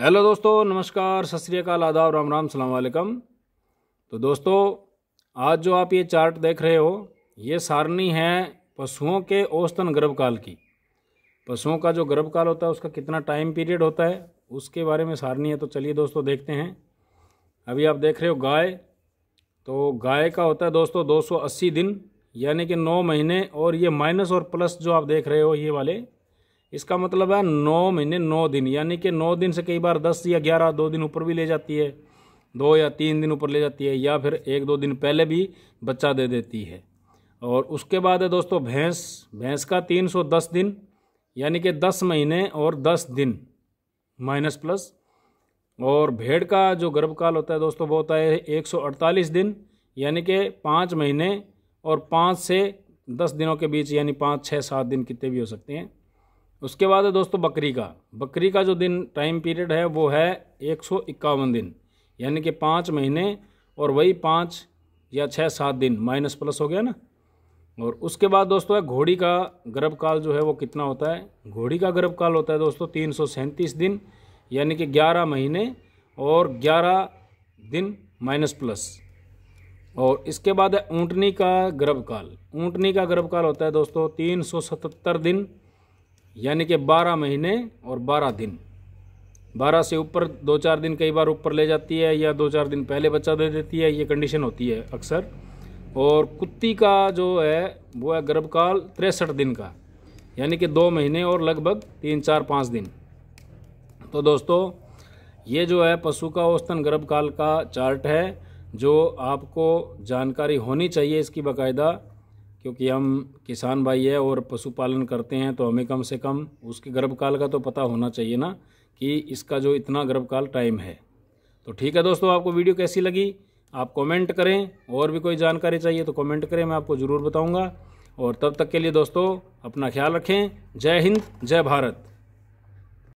hello दोस्तों नमस्कार सत श्रीकाल आदाब राम राम सलाम तो दोस्तों आज जो आप ये चार्ट देख रहे हो ये सारणी है पशुओं के औसतन गर्भकाल की पशुओं का जो गर्भकाल होता है उसका कितना टाइम पीरियड होता है उसके बारे में सारणी है तो चलिए दोस्तों देखते हैं अभी आप देख रहे हो गाय तो गाय का होता है दोस्तों 280 दिन यानी कि 9 महीने और ये माइनस और प्लस जो आप देख रहे हो ये वाले इसका मतलब है नौ महीने नौ दिन यानी कि नौ दिन से कई बार दस या ग्यारह दो दिन ऊपर भी ले जाती है दो या तीन दिन ऊपर ले जाती है या फिर एक दो दिन पहले भी बच्चा दे देती है और उसके बाद है दोस्तों भैंस भैंस का तीन सौ दस दिन यानी कि दस महीने और दस दिन माइनस प्लस और भेड़ का जो गर्भकाल होता है दोस्तों वो होता है एक सौ अड़तालीस दिन यानी कि पाँच महीने और पाँच से दस दिनों के बीच यानी पाँच छः सात दिन कितने भी हो सकते हैं उसके बाद है दोस्तों बकरी का बकरी का जो दिन टाइम पीरियड है वो है एक सौ इक्यावन दिन यानी कि पाँच महीने और वही पाँच या छः सात दिन माइनस प्लस हो गया ना और उसके बाद दोस्तों है घोड़ी का गर्भकाल जो है वो कितना होता है घोड़ी का गर्भकाल होता है दोस्तों तीन सौ सैंतीस दिन यानी कि ग्यारह महीने और ग्यारह दिन माइनस प्लस और इसके बाद है ऊँटनी का गर्भकाल ऊँटनी का गर्भकाल होता है दोस्तों तीन सौ सतहत्तर दिन यानी कि बारह महीने और बारह दिन बारह से ऊपर दो चार दिन कई बार ऊपर ले जाती है या दो चार दिन पहले बच्चा दे देती है ये कंडीशन होती है अक्सर और कुत्ती का जो है वो है गर्भकाल तिरसठ दिन का यानी कि दो महीने और लगभग तीन चार पाँच दिन तो दोस्तों ये जो है पशु का औसतन गर्भकाल का चार्ट है जो आपको जानकारी होनी चाहिए इसकी बाकायदा क्योंकि हम किसान भाई है और पशुपालन करते हैं तो हमें कम से कम उसके गर्भकाल का तो पता होना चाहिए ना कि इसका जो इतना गर्भकाल टाइम है तो ठीक है दोस्तों आपको वीडियो कैसी लगी आप कमेंट करें और भी कोई जानकारी चाहिए तो कमेंट करें मैं आपको ज़रूर बताऊंगा और तब तक के लिए दोस्तों अपना ख्याल रखें जय हिंद जय भारत